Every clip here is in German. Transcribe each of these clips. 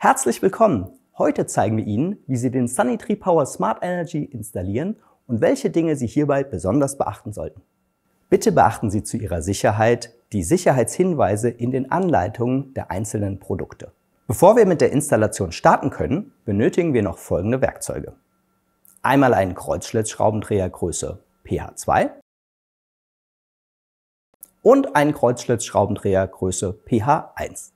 Herzlich willkommen! Heute zeigen wir Ihnen, wie Sie den Sunny Tree Power Smart Energy installieren und welche Dinge Sie hierbei besonders beachten sollten. Bitte beachten Sie zu Ihrer Sicherheit die Sicherheitshinweise in den Anleitungen der einzelnen Produkte. Bevor wir mit der Installation starten können, benötigen wir noch folgende Werkzeuge. Einmal einen Kreuzschlitzschraubendreher Größe PH2 und einen Kreuzschlitzschraubendreher Größe PH1.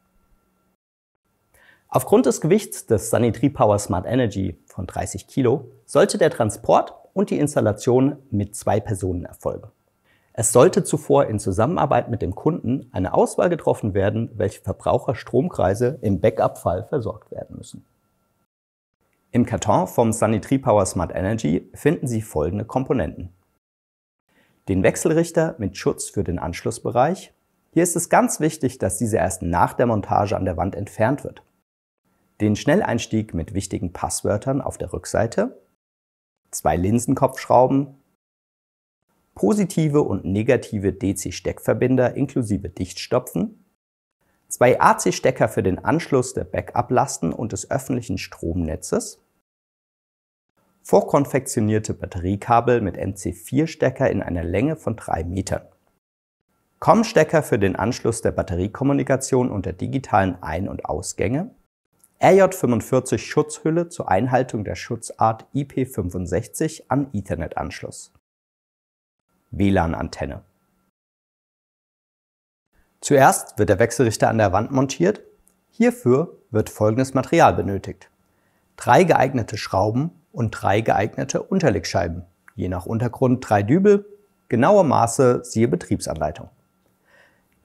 Aufgrund des Gewichts des Sanitri Power Smart Energy von 30 Kilo sollte der Transport und die Installation mit zwei Personen erfolgen. Es sollte zuvor in Zusammenarbeit mit dem Kunden eine Auswahl getroffen werden, welche Verbraucherstromkreise im Backup-Fall versorgt werden müssen. Im Karton vom Sanitri Power Smart Energy finden Sie folgende Komponenten. Den Wechselrichter mit Schutz für den Anschlussbereich. Hier ist es ganz wichtig, dass dieser erst nach der Montage an der Wand entfernt wird den Schnelleinstieg mit wichtigen Passwörtern auf der Rückseite, zwei Linsenkopfschrauben, positive und negative DC-Steckverbinder inklusive Dichtstopfen, zwei AC-Stecker für den Anschluss der Backup-Lasten und des öffentlichen Stromnetzes, vorkonfektionierte Batteriekabel mit MC4-Stecker in einer Länge von 3 Metern. COM-Stecker für den Anschluss der Batteriekommunikation und der digitalen Ein- und Ausgänge, RJ45 Schutzhülle zur Einhaltung der Schutzart IP65 an Ethernet-Anschluss. WLAN-Antenne Zuerst wird der Wechselrichter an der Wand montiert. Hierfür wird folgendes Material benötigt. Drei geeignete Schrauben und drei geeignete Unterlegscheiben. Je nach Untergrund drei Dübel. Genaue Maße siehe Betriebsanleitung.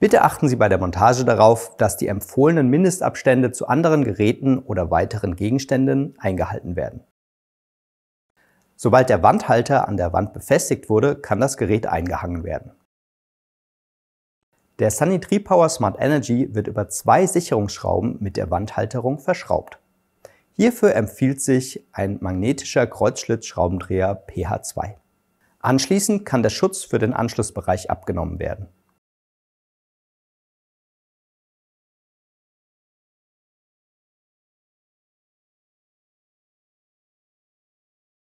Bitte achten Sie bei der Montage darauf, dass die empfohlenen Mindestabstände zu anderen Geräten oder weiteren Gegenständen eingehalten werden. Sobald der Wandhalter an der Wand befestigt wurde, kann das Gerät eingehangen werden. Der Sunny Tree Power Smart Energy wird über zwei Sicherungsschrauben mit der Wandhalterung verschraubt. Hierfür empfiehlt sich ein magnetischer Kreuzschlitzschraubendreher PH2. Anschließend kann der Schutz für den Anschlussbereich abgenommen werden.